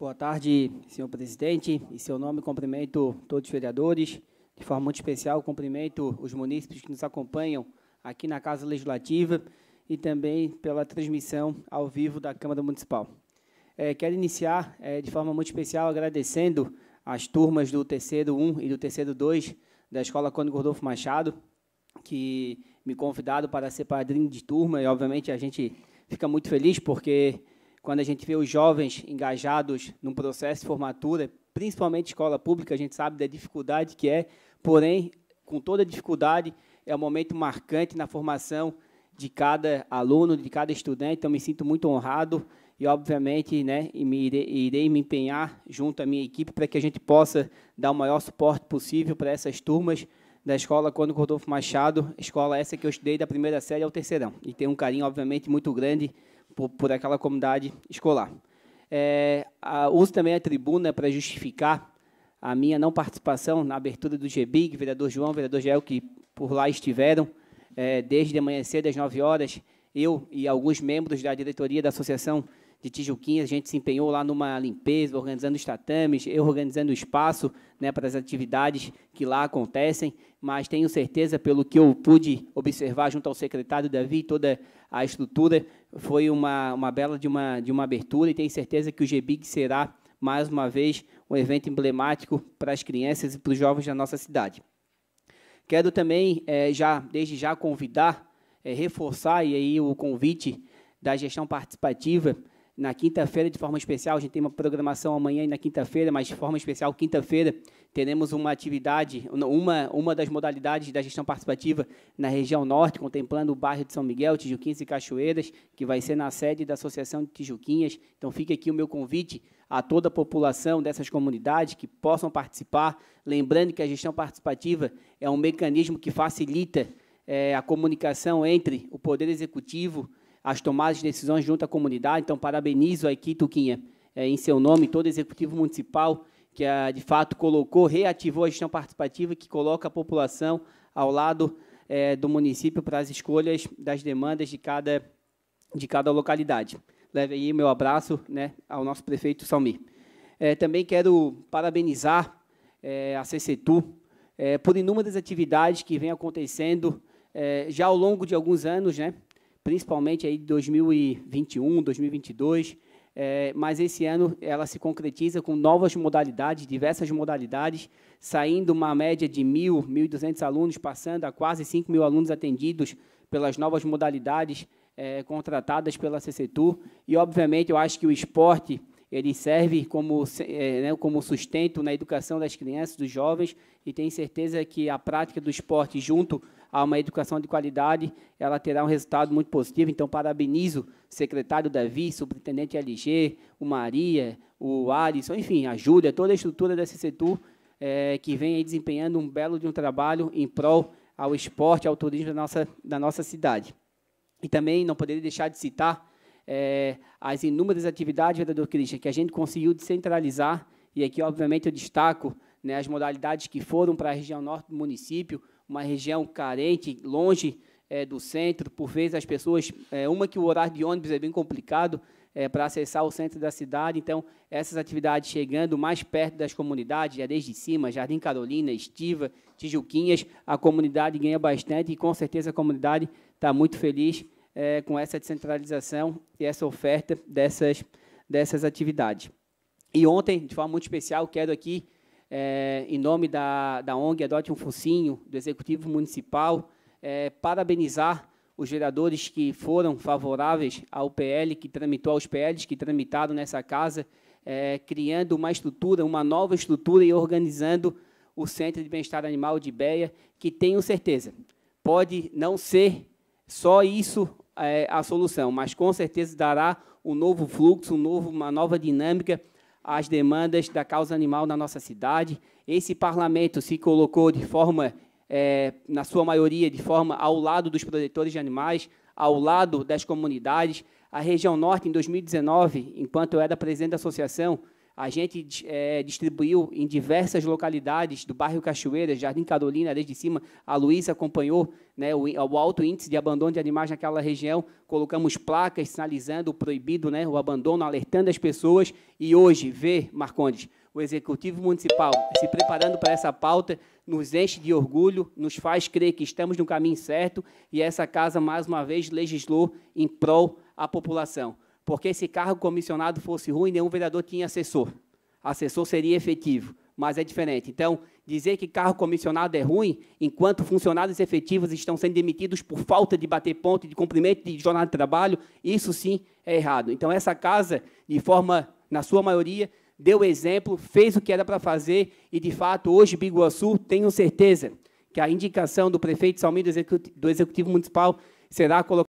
Boa tarde, senhor presidente. Em seu nome, cumprimento todos os vereadores. De forma muito especial, cumprimento os munícipes que nos acompanham aqui na Casa Legislativa e também pela transmissão ao vivo da Câmara Municipal. É, quero iniciar é, de forma muito especial agradecendo as turmas do terceiro 1 e do terceiro 2 da Escola Cônigo Rodolfo Machado, que me convidaram para ser padrinho de turma, e obviamente a gente fica muito feliz porque quando a gente vê os jovens engajados num processo de formatura, principalmente escola pública, a gente sabe da dificuldade que é, porém, com toda a dificuldade, é um momento marcante na formação de cada aluno, de cada estudante, então me sinto muito honrado e, obviamente, né, irei, irei me empenhar junto à minha equipe para que a gente possa dar o maior suporte possível para essas turmas da escola Quando Rodolfo Machado, escola essa que eu estudei da primeira série ao terceirão, e tenho um carinho, obviamente, muito grande por, por aquela comunidade escolar. É, a, uso também a tribuna para justificar a minha não participação na abertura do GBIG, vereador João, vereador Gel, que por lá estiveram é, desde amanhecer das 9 horas, eu e alguns membros da diretoria da associação de Tijuquinha, a gente se empenhou lá numa limpeza, organizando os tatames, eu organizando o espaço né, para as atividades que lá acontecem, mas tenho certeza, pelo que eu pude observar junto ao secretário Davi, toda a estrutura, foi uma, uma bela de uma, de uma abertura e tenho certeza que o GBIG será, mais uma vez, um evento emblemático para as crianças e para os jovens da nossa cidade. Quero também, é, já desde já, convidar, é, reforçar e aí o convite da gestão participativa na quinta-feira, de forma especial, a gente tem uma programação amanhã e na quinta-feira, mas de forma especial, quinta-feira, teremos uma atividade, uma, uma das modalidades da gestão participativa na região norte, contemplando o bairro de São Miguel, Tijuquins e Cachoeiras, que vai ser na sede da Associação de Tijuquinhas. Então, fica aqui o meu convite a toda a população dessas comunidades que possam participar. Lembrando que a gestão participativa é um mecanismo que facilita é, a comunicação entre o Poder Executivo, as tomadas de decisões junto à comunidade. Então, parabenizo aqui, Tuquinha, é, em seu nome, todo o executivo municipal que, é, de fato, colocou, reativou a gestão participativa, que coloca a população ao lado é, do município para as escolhas das demandas de cada, de cada localidade. Leve aí meu abraço né, ao nosso prefeito Salmi. É, também quero parabenizar é, a CCTU é, por inúmeras atividades que vêm acontecendo já ao longo de alguns anos, né, principalmente aí de 2021, 2022, é, mas esse ano ela se concretiza com novas modalidades, diversas modalidades, saindo uma média de 1.000, 1.200 alunos, passando a quase 5.000 mil alunos atendidos pelas novas modalidades é, contratadas pela CCTU. E, obviamente, eu acho que o esporte ele serve como, é, né, como sustento na educação das crianças, dos jovens, e tenho certeza que a prática do esporte junto a uma educação de qualidade, ela terá um resultado muito positivo. Então, parabenizo o secretário Davi, superintendente LG, o Maria, o Alisson, enfim, a Júlia, toda a estrutura da CCTU, é, que vem desempenhando um belo de um trabalho em prol ao esporte, ao turismo da nossa, da nossa cidade. E também não poderia deixar de citar é, as inúmeras atividades, vereador Cristian, que a gente conseguiu descentralizar, e aqui, obviamente, eu destaco né, as modalidades que foram para a região norte do município, uma região carente, longe é, do centro, por vezes as pessoas, é, uma que o horário de ônibus é bem complicado é, eh, para acessar o centro da cidade, então essas atividades chegando mais perto das comunidades, já desde cima, Jardim Carolina, Estiva, Tijuquinhas, a comunidade ganha bastante e com certeza a comunidade está muito feliz com essa descentralização e essa oferta dessas, dessas atividades. E ontem, de forma muito especial, quero aqui é, em nome da, da ONG Adote um Focinho, do Executivo Municipal, é, parabenizar os vereadores que foram favoráveis ao PL, que tramitou, aos PLs que tramitaram nessa casa, é, criando uma estrutura, uma nova estrutura e organizando o Centro de Bem-Estar Animal de Beia, que tenho certeza, pode não ser só isso é, a solução, mas com certeza dará um novo fluxo, um novo, uma nova dinâmica as demandas da causa animal na nossa cidade. Esse parlamento se colocou de forma, é, na sua maioria, de forma ao lado dos protetores de animais, ao lado das comunidades. A região norte, em 2019, enquanto eu era presidente da associação, a gente é, distribuiu em diversas localidades do bairro Cachoeira, Jardim Carolina, desde cima. A Luísa acompanhou né, o, o, alto índice de abandono de animais naquela região. Colocamos placas sinalizando o proibido, né, o abandono, alertando as pessoas. E hoje, ver, Marcondes, o Executivo Municipal se preparando para essa pauta nos enche de orgulho, nos faz crer que estamos no caminho certo e essa casa, mais uma vez, legislou em prol à população. Porque se cargo comissionado fosse ruim, nenhum vereador tinha assessor. Assessor seria efetivo, mas é diferente. Então, dizer que cargo comissionado é ruim, enquanto funcionários efetivos estão sendo demitidos por falta de bater ponto, de cumprimento de jornada de trabalho, isso sim é errado. Então, essa casa, de forma, na sua maioria, deu exemplo, fez o que era para fazer e, de fato, hoje, Biguaçu, tenho certeza que a indicação do prefeito Salmir do Executivo Municipal será colocada.